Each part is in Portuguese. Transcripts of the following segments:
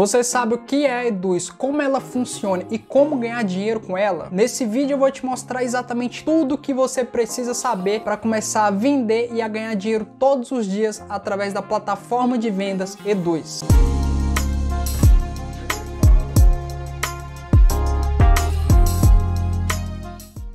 Você sabe o que é a Eduz, como ela funciona e como ganhar dinheiro com ela? Nesse vídeo eu vou te mostrar exatamente tudo que você precisa saber para começar a vender e a ganhar dinheiro todos os dias através da plataforma de vendas Eduz.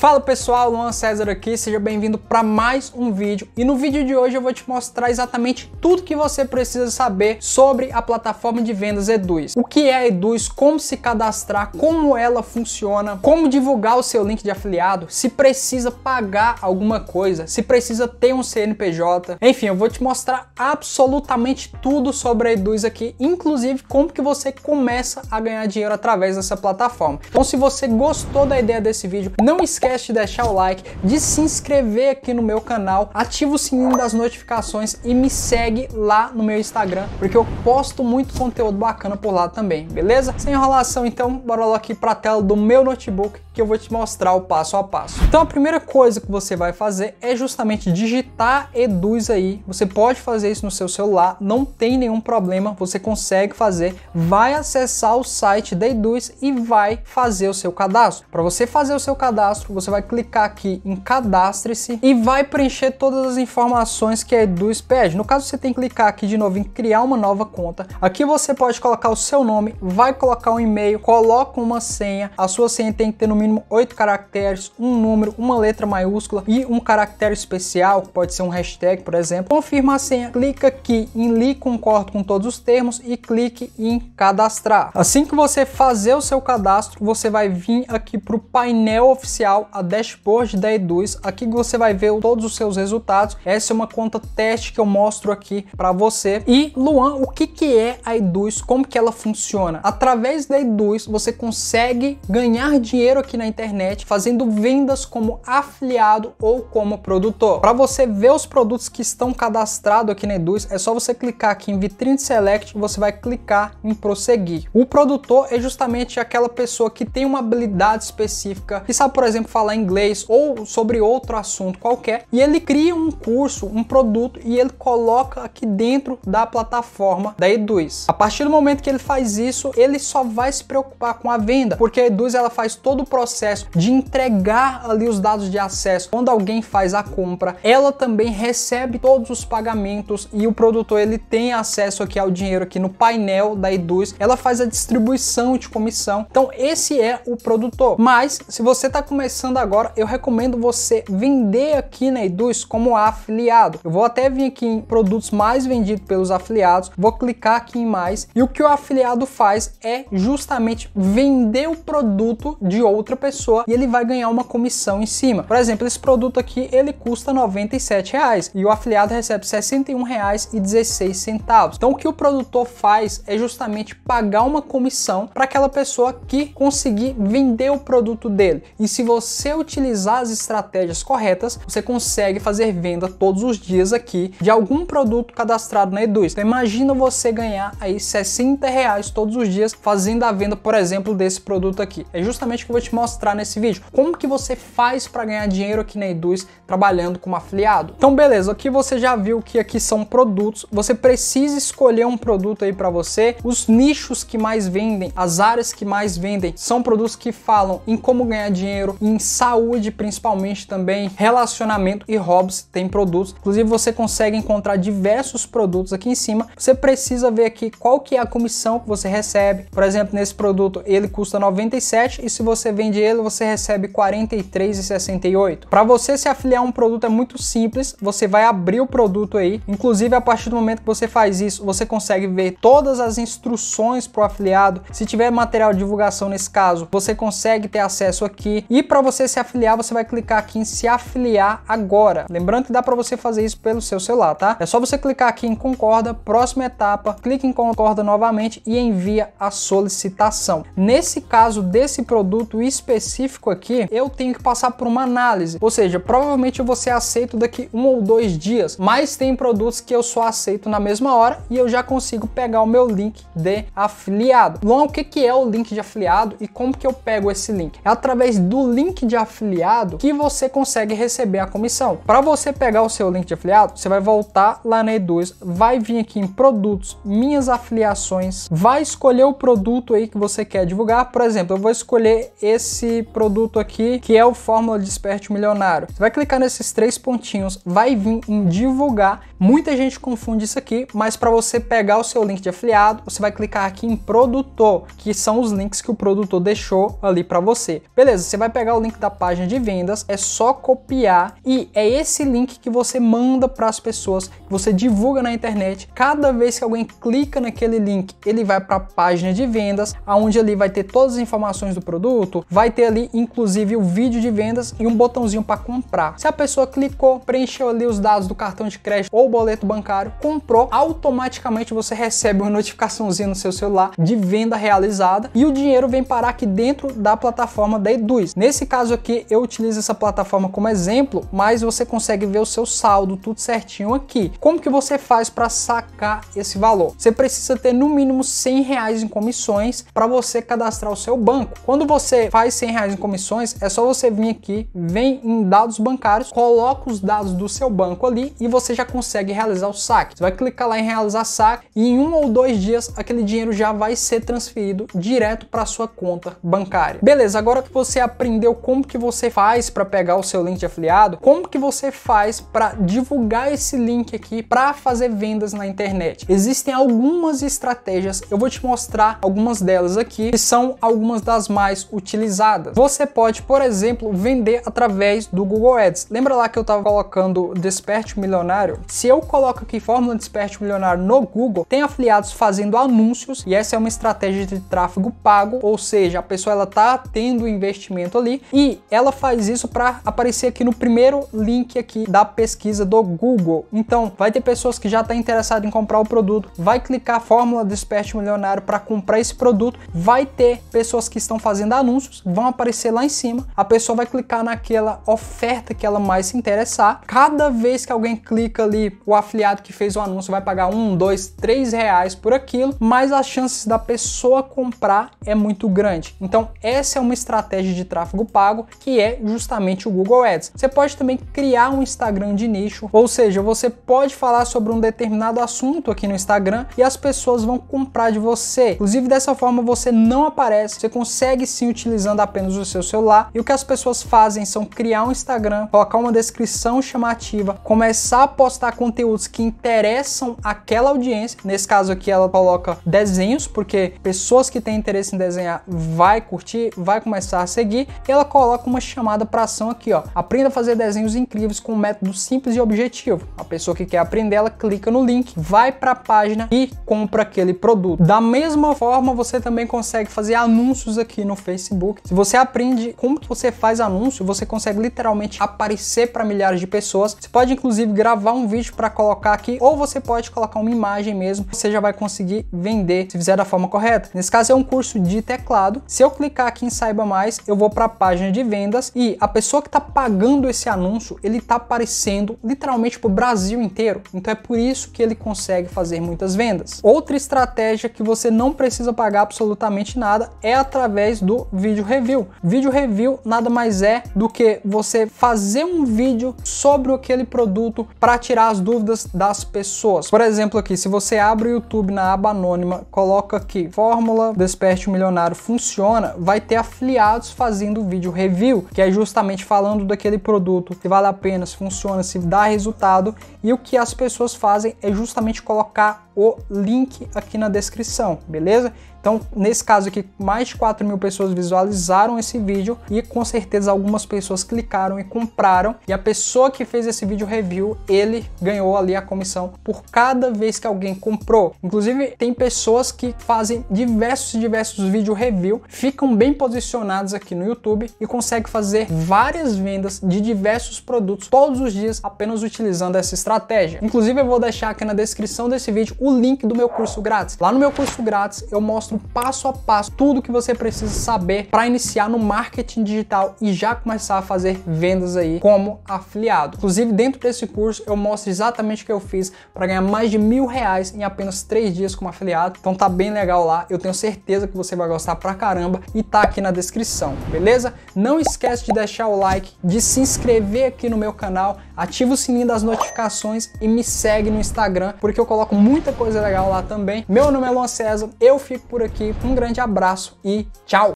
Fala pessoal, Luan César aqui, seja bem-vindo para mais um vídeo. E no vídeo de hoje eu vou te mostrar exatamente tudo que você precisa saber sobre a plataforma de vendas Eduz. O que é a Eduz, como se cadastrar, como ela funciona, como divulgar o seu link de afiliado, se precisa pagar alguma coisa, se precisa ter um CNPJ. Enfim, eu vou te mostrar absolutamente tudo sobre a Eduz aqui, inclusive como que você começa a ganhar dinheiro através dessa plataforma. Então se você gostou da ideia desse vídeo, não esquece esquece de deixar o like, de se inscrever aqui no meu canal, ativa o sininho das notificações e me segue lá no meu Instagram, porque eu posto muito conteúdo bacana por lá também, beleza? Sem enrolação então, bora lá aqui para a tela do meu notebook que eu vou te mostrar o passo a passo. Então a primeira coisa que você vai fazer é justamente digitar eduz aí. Você pode fazer isso no seu celular, não tem nenhum problema, você consegue fazer. Vai acessar o site da eduz e vai fazer o seu cadastro. Para você fazer o seu cadastro, você vai clicar aqui em cadastre-se e vai preencher todas as informações que a Eduz pede. No caso, você tem que clicar aqui de novo em criar uma nova conta. Aqui você pode colocar o seu nome, vai colocar um e-mail, coloca uma senha. A sua senha tem que ter no mínimo oito caracteres, um número, uma letra maiúscula e um caractere especial, que pode ser um hashtag, por exemplo. Confirma a senha, clica aqui em li concordo com todos os termos e clique em cadastrar. Assim que você fazer o seu cadastro, você vai vir aqui para o painel oficial a Dashboard da Eduz. Aqui você vai ver todos os seus resultados. Essa é uma conta teste que eu mostro aqui para você. E Luan, o que, que é a Eduz? Como que ela funciona? Através da Eduz, você consegue ganhar dinheiro aqui na internet fazendo vendas como afiliado ou como produtor. Para você ver os produtos que estão cadastrados aqui na Eduz, é só você clicar aqui em Vitrine Select e você vai clicar em prosseguir. O produtor é justamente aquela pessoa que tem uma habilidade específica que sabe, por exemplo, falar inglês ou sobre outro assunto qualquer, e ele cria um curso, um produto e ele coloca aqui dentro da plataforma da Eduz. A partir do momento que ele faz isso, ele só vai se preocupar com a venda, porque a Eduz ela faz todo o processo de entregar ali os dados de acesso. Quando alguém faz a compra, ela também recebe todos os pagamentos e o produtor ele tem acesso aqui ao dinheiro aqui no painel da Eduz. Ela faz a distribuição de comissão. Então esse é o produtor. Mas se você está começando começando agora, eu recomendo você vender aqui na Eduz como afiliado. Eu vou até vir aqui em produtos mais vendidos pelos afiliados, vou clicar aqui em mais e o que o afiliado faz é justamente vender o produto de outra pessoa e ele vai ganhar uma comissão em cima. Por exemplo, esse produto aqui ele custa 97 reais e o afiliado recebe 61 reais e 16 centavos. Então o que o produtor faz é justamente pagar uma comissão para aquela pessoa que conseguir vender o produto dele. E se você você utilizar as estratégias corretas, você consegue fazer venda todos os dias aqui de algum produto cadastrado na Eduz. Então imagina você ganhar aí 60 reais todos os dias fazendo a venda, por exemplo, desse produto aqui. É justamente o que eu vou te mostrar nesse vídeo. Como que você faz para ganhar dinheiro aqui na Eduz trabalhando como afiliado? Então beleza, aqui você já viu que aqui são produtos. Você precisa escolher um produto aí para você. Os nichos que mais vendem, as áreas que mais vendem são produtos que falam em como ganhar dinheiro, em saúde principalmente também, relacionamento e hobbies tem produtos. Inclusive você consegue encontrar diversos produtos aqui em cima. Você precisa ver aqui qual que é a comissão que você recebe. Por exemplo, nesse produto ele custa 97 e se você vende ele você recebe 43,68. Para você se afiliar a um produto é muito simples, você vai abrir o produto aí. Inclusive a partir do momento que você faz isso, você consegue ver todas as instruções para o afiliado. Se tiver material de divulgação nesse caso, você consegue ter acesso aqui. E para você você se afiliar, você vai clicar aqui em se afiliar agora. Lembrando que dá para você fazer isso pelo seu celular, tá? É só você clicar aqui em concorda, próxima etapa, clique em concorda novamente e envia a solicitação. Nesse caso desse produto específico aqui, eu tenho que passar por uma análise, ou seja, provavelmente eu vou ser aceito daqui um ou dois dias, mas tem produtos que eu só aceito na mesma hora e eu já consigo pegar o meu link de afiliado. Luan, o que é o link de afiliado e como que eu pego esse link? É através do link link de afiliado que você consegue receber a comissão. Para você pegar o seu link de afiliado, você vai voltar lá na E2, vai vir aqui em produtos, minhas afiliações, vai escolher o produto aí que você quer divulgar. Por exemplo, eu vou escolher esse produto aqui, que é o Fórmula Desperte Milionário. Você vai clicar nesses três pontinhos, vai vir em divulgar. Muita gente confunde isso aqui, mas para você pegar o seu link de afiliado, você vai clicar aqui em produtor, que são os links que o produtor deixou ali para você. Beleza, você vai pegar o link link da página de vendas, é só copiar e é esse link que você manda para as pessoas você divulga na internet. Cada vez que alguém clica naquele link, ele vai para a página de vendas, aonde ali vai ter todas as informações do produto, vai ter ali inclusive o vídeo de vendas e um botãozinho para comprar. Se a pessoa clicou, preencheu ali os dados do cartão de crédito ou boleto bancário, comprou, automaticamente você recebe uma notificaçãozinha no seu celular de venda realizada e o dinheiro vem parar aqui dentro da plataforma da Eduis. Nesse caso aqui, eu utilizo essa plataforma como exemplo, mas você consegue ver o seu saldo tudo certinho aqui. Como que você faz para sacar esse valor? Você precisa ter no mínimo 100 reais em comissões para você cadastrar o seu banco. Quando você faz 100 reais em comissões, é só você vir aqui, vem em dados bancários, coloca os dados do seu banco ali e você já consegue realizar o saque. Você vai clicar lá em realizar saque e em um ou dois dias aquele dinheiro já vai ser transferido direto para sua conta bancária. Beleza, agora que você aprendeu como que você faz para pegar o seu link de afiliado, como que você faz para divulgar esse link aqui aqui para fazer vendas na internet. Existem algumas estratégias, eu vou te mostrar algumas delas aqui, que são algumas das mais utilizadas. Você pode, por exemplo, vender através do Google Ads. Lembra lá que eu estava colocando desperte milionário? Se eu coloco aqui fórmula desperte milionário no Google, tem afiliados fazendo anúncios e essa é uma estratégia de tráfego pago, ou seja, a pessoa ela tá tendo investimento ali e ela faz isso para aparecer aqui no primeiro link aqui da pesquisa do Google. Então, vai ter pessoas que já estão tá interessadas em comprar o produto, vai clicar a fórmula do Milionário para comprar esse produto, vai ter pessoas que estão fazendo anúncios, vão aparecer lá em cima, a pessoa vai clicar naquela oferta que ela mais se interessar. Cada vez que alguém clica ali, o afiliado que fez o anúncio vai pagar um, dois, três reais por aquilo, mas as chances da pessoa comprar é muito grande. Então, essa é uma estratégia de tráfego pago que é justamente o Google Ads. Você pode também criar um Instagram de nicho, ou seja, você pode pode falar sobre um determinado assunto aqui no Instagram e as pessoas vão comprar de você. Inclusive, dessa forma você não aparece, você consegue sim utilizando apenas o seu celular. E o que as pessoas fazem são criar um Instagram, colocar uma descrição chamativa, começar a postar conteúdos que interessam aquela audiência. Nesse caso aqui, ela coloca desenhos, porque pessoas que têm interesse em desenhar vai curtir, vai começar a seguir. E ela coloca uma chamada para ação aqui, ó. Aprenda a fazer desenhos incríveis com um método simples e objetivo. A pessoa que quer quer aprender, ela clica no link, vai para a página e compra aquele produto. Da mesma forma, você também consegue fazer anúncios aqui no Facebook. Se você aprende como que você faz anúncio, você consegue literalmente aparecer para milhares de pessoas. Você pode inclusive gravar um vídeo para colocar aqui ou você pode colocar uma imagem mesmo. Você já vai conseguir vender se fizer da forma correta. Nesse caso é um curso de teclado. Se eu clicar aqui em saiba mais, eu vou para a página de vendas e a pessoa que está pagando esse anúncio, ele está aparecendo literalmente para o Brasil inteiro dinheiro. Então é por isso que ele consegue fazer muitas vendas. Outra estratégia que você não precisa pagar absolutamente nada é através do vídeo review. Vídeo review nada mais é do que você fazer um vídeo sobre aquele produto para tirar as dúvidas das pessoas. Por exemplo, aqui, se você abre o YouTube na aba anônima, coloca aqui fórmula desperte o milionário funciona, vai ter afiliados fazendo vídeo review, que é justamente falando daquele produto, se vale a pena, se funciona, se dá resultado e o que as pessoas fazem é justamente colocar o link aqui na descrição, beleza? Então, nesse caso aqui, mais de 4 mil pessoas visualizaram esse vídeo e com certeza algumas pessoas clicaram e compraram. E a pessoa que fez esse vídeo review, ele ganhou ali a comissão por cada vez que alguém comprou. Inclusive, tem pessoas que fazem diversos diversos vídeo review, ficam bem posicionados aqui no YouTube e conseguem fazer várias vendas de diversos produtos todos os dias apenas utilizando essa estratégia. Inclusive, eu vou deixar aqui na descrição desse vídeo o link do meu curso grátis. Lá no meu curso grátis eu mostro passo a passo tudo que você precisa saber para iniciar no marketing digital e já começar a fazer vendas aí como afiliado. Inclusive dentro desse curso eu mostro exatamente o que eu fiz para ganhar mais de mil reais em apenas três dias como afiliado. Então tá bem legal lá. Eu tenho certeza que você vai gostar pra caramba e tá aqui na descrição, beleza? Não esquece de deixar o like, de se inscrever aqui no meu canal ativa o sininho das notificações e me segue no Instagram, porque eu coloco muita coisa legal lá também. Meu nome é Lon César, eu fico por aqui, um grande abraço e tchau!